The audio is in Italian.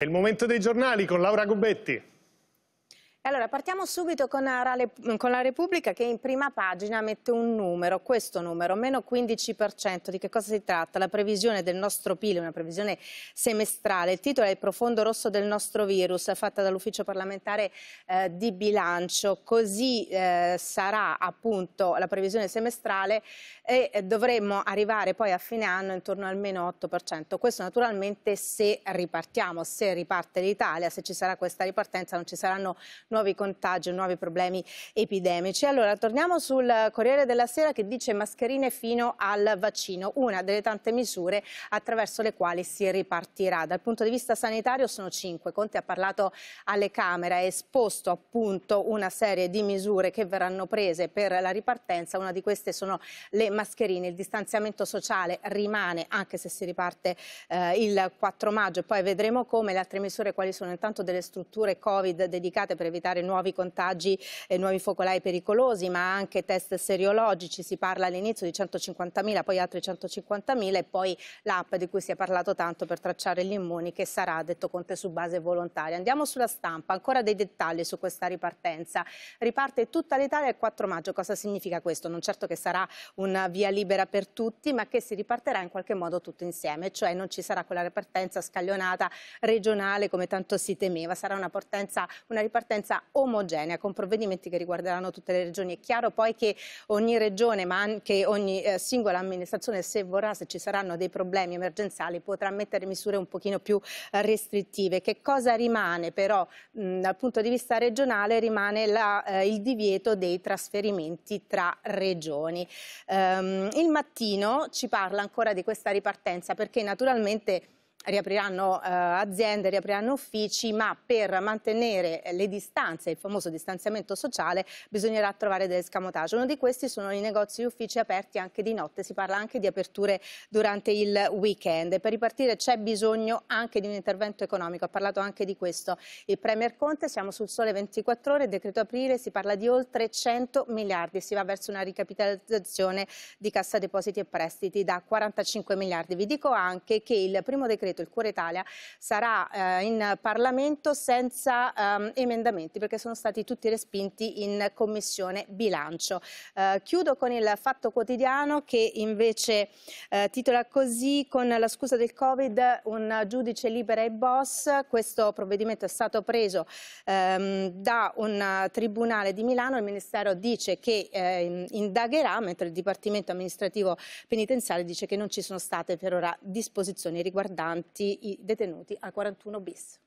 È il momento dei giornali con Laura Gubetti. Allora, partiamo subito con la, Repubblica che in prima pagina mette un numero, questo numero, meno 15%. Di che cosa si tratta? La previsione del nostro PIL, una previsione semestrale. Il titolo è Il profondo rosso del nostro virus, fatta dall'ufficio parlamentare eh, di bilancio. Così eh, sarà appunto la previsione semestrale e dovremmo arrivare poi a fine anno intorno al meno 8%. Questo naturalmente se ripartiamo, se riparte l'Italia, se ci sarà questa ripartenza non ci saranno nuovi nuovi contagi, nuovi problemi epidemici. Allora, torniamo sul Corriere della Sera che dice mascherine fino al vaccino, una delle tante misure attraverso le quali si ripartirà. Dal punto di vista sanitario sono cinque. Conte ha parlato alle Camere, ha esposto appunto una serie di misure che verranno prese per la ripartenza. Una di queste sono le mascherine. Il distanziamento sociale rimane anche se si riparte eh, il 4 maggio poi vedremo come le altre misure quali sono intanto delle strutture Covid dedicate per evitare evitare nuovi contagi e nuovi focolai pericolosi, ma anche test seriologici, si parla all'inizio di 150.000, poi altri 150.000 e poi l'app di cui si è parlato tanto per tracciare gli immuni che sarà, detto Conte, su base volontaria. Andiamo sulla stampa, ancora dei dettagli su questa ripartenza. Riparte tutta l'Italia il 4 maggio, cosa significa questo? Non certo che sarà una via libera per tutti, ma che si riparterà in qualche modo tutto insieme, cioè non ci sarà quella ripartenza scaglionata regionale come tanto si temeva, sarà una, partenza, una ripartenza partenza omogenea con provvedimenti che riguarderanno tutte le regioni. È chiaro poi che ogni regione, ma anche ogni eh, singola amministrazione, se vorrà, se ci saranno dei problemi emergenziali, potrà mettere misure un pochino più eh, restrittive. Che cosa rimane però mh, dal punto di vista regionale? Rimane la, eh, il divieto dei trasferimenti tra regioni. Um, il mattino ci parla ancora di questa ripartenza perché naturalmente riapriranno eh, aziende, riapriranno uffici, ma per mantenere le distanze, il famoso distanziamento sociale, bisognerà trovare delle scamotage. Uno di questi sono i negozi e uffici aperti anche di notte, si parla anche di aperture durante il weekend. per ripartire c'è bisogno anche di un intervento economico, ha parlato anche di questo il Premier Conte, siamo sul sole 24 ore, decreto aprile, si parla di oltre 100 miliardi, si va verso una ricapitalizzazione di cassa depositi e prestiti da 45 miliardi. Vi dico anche che il primo decreto decreto il Cuore Italia sarà eh, in Parlamento senza ehm, emendamenti perché sono stati tutti respinti in Commissione Bilancio. Eh, chiudo con il Fatto Quotidiano che invece eh, titola così con la scusa del Covid un giudice libera i boss. Questo provvedimento è stato preso ehm, da un tribunale di Milano. Il Ministero dice che ehm, indagherà mentre il Dipartimento amministrativo Penitenziale dice che non ci sono state per ora disposizioni riguardanti avanti i detenuti a 41 bis.